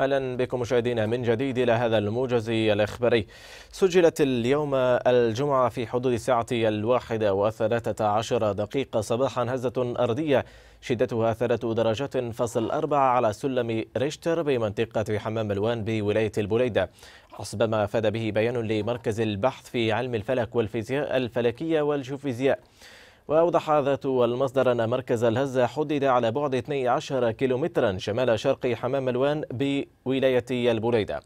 اهلا بكم مشاهدينا من جديد الى هذا الموجز الاخباري. سجلت اليوم الجمعه في حدود الساعه الواحده وثلاثه عشر دقيقه صباحا هزه ارضيه شدتها ثلاث درجات فاصل أربعة على سلم ريشتر بمنطقة حمام الوان بولاية البوليدة حسب ما أفاد به بيان لمركز البحث في علم الفلك والفيزياء الفلكية والجيوفيزياء وأوضح ذات المصدر أن مركز الهزة حدد على بعد 12 كيلومترا شمال شرق حمام الوان بولاية البليدة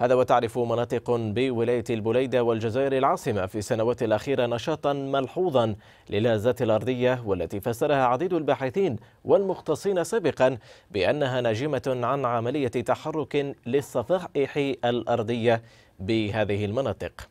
هذا وتعرف مناطق بولاية البليدة والجزائر العاصمة في السنوات الأخيرة نشاطا ملحوظا للهزات الأرضية والتي فسرها عديد الباحثين والمختصين سابقا بأنها ناجمة عن عملية تحرك للصفائح الأرضية بهذه المناطق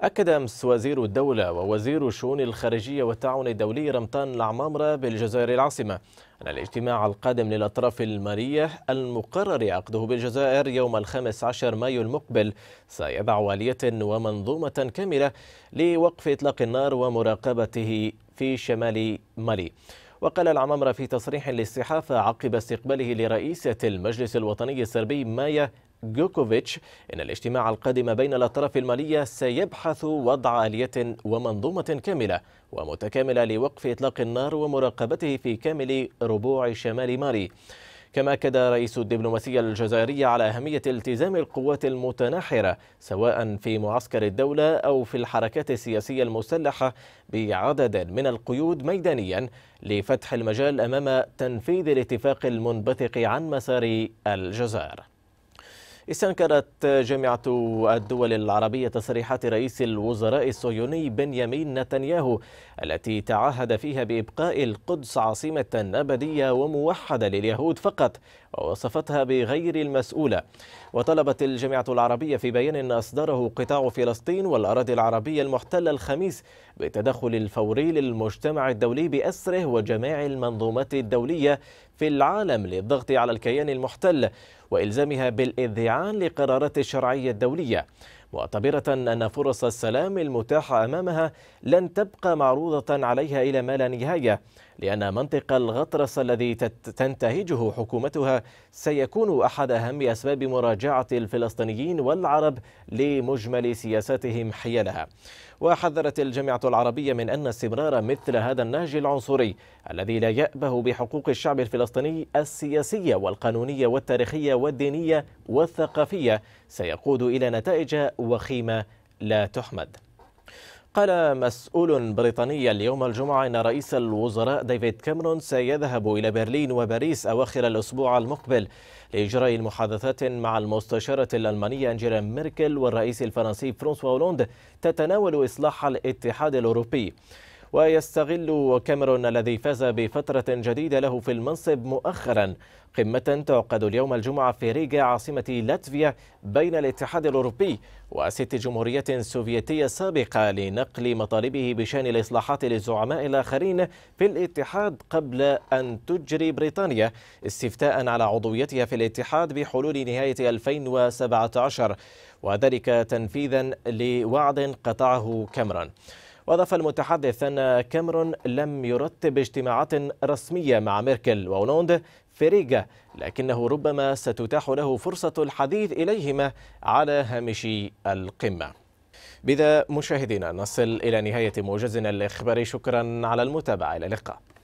أكد أمس وزير الدولة ووزير الشؤون الخارجية والتعاون الدولي رمضان العمامرة بالجزائر العاصمة أن الاجتماع القادم للأطراف المالية المقرر عقده بالجزائر يوم الخامس عشر مايو المقبل سيضع آلية ومنظومة كاملة لوقف إطلاق النار ومراقبته في شمال مالي وقال العمامرة في تصريح للصحافة عقب استقباله لرئيسة المجلس الوطني السربي مايا جوكوفيتش إن الاجتماع القادم بين الأطراف المالية سيبحث وضع آلية ومنظومة كاملة ومتكاملة لوقف إطلاق النار ومراقبته في كامل ربوع شمال ماري كما أكد رئيس الدبلوماسية الجزائرية على أهمية التزام القوات المتناحرة سواء في معسكر الدولة أو في الحركات السياسية المسلحة بعدد من القيود ميدانيا لفتح المجال أمام تنفيذ الاتفاق المنبثق عن مسار الجزائر استنكرت جامعة الدول العربية تصريحات رئيس الوزراء الصهيوني بنيامين نتنياهو التي تعهد فيها بإبقاء القدس عاصمة أبدية وموحدة لليهود فقط ووصفتها بغير المسؤولة وطلبت الجامعة العربية في بيان أصدره قطاع فلسطين والأراضي العربية المحتلة الخميس بالتدخل الفوري للمجتمع الدولي بأسره وجميع المنظومات الدولية في العالم للضغط على الكيان المحتل وإلزامها بالإذعان لقرارات الشرعية الدولية معتبرة أن فرص السلام المتاحة أمامها لن تبقى معروضة عليها إلى ما لا نهاية لأن منطق الغطرسة الذي تنتهجه حكومتها سيكون أحد أهم أسباب مراجعة الفلسطينيين والعرب لمجمل سياساتهم حيالها وحذرت الجامعة العربية من أن استمرار مثل هذا النهج العنصري الذي لا يأبه بحقوق الشعب الفلسطيني السياسية والقانونية والتاريخية والدينية والثقافية سيقود إلى نتائج وخيمة لا تحمد قال مسؤول بريطاني اليوم الجمعة أن رئيس الوزراء ديفيد كاميرون سيذهب إلى برلين وباريس أواخر الأسبوع المقبل لإجراء محادثات مع المستشارة الألمانية أنجيلا ميركل والرئيس الفرنسي فرانسوا هولوند تتناول إصلاح الاتحاد الأوروبي ويستغل كاميرون الذي فاز بفترة جديدة له في المنصب مؤخرا قمة تعقد اليوم الجمعة في ريغا عاصمة لاتفيا بين الاتحاد الأوروبي وست جمهوريات سوفيتية سابقة لنقل مطالبه بشأن الإصلاحات للزعماء الآخرين في الاتحاد قبل أن تجري بريطانيا استفتاء على عضويتها في الاتحاد بحلول نهاية 2017 وذلك تنفيذا لوعد قطعه كاميرون وأضاف المتحدث أن كاميرون لم يرتب اجتماعات رسمية مع ميركل وأولوند في ريجا لكنه ربما ستتاح له فرصة الحديث إليهما على هامش القمة بذا مشاهدينا نصل إلى نهاية موجزنا الإخباري شكرا على المتابعة إلى اللقاء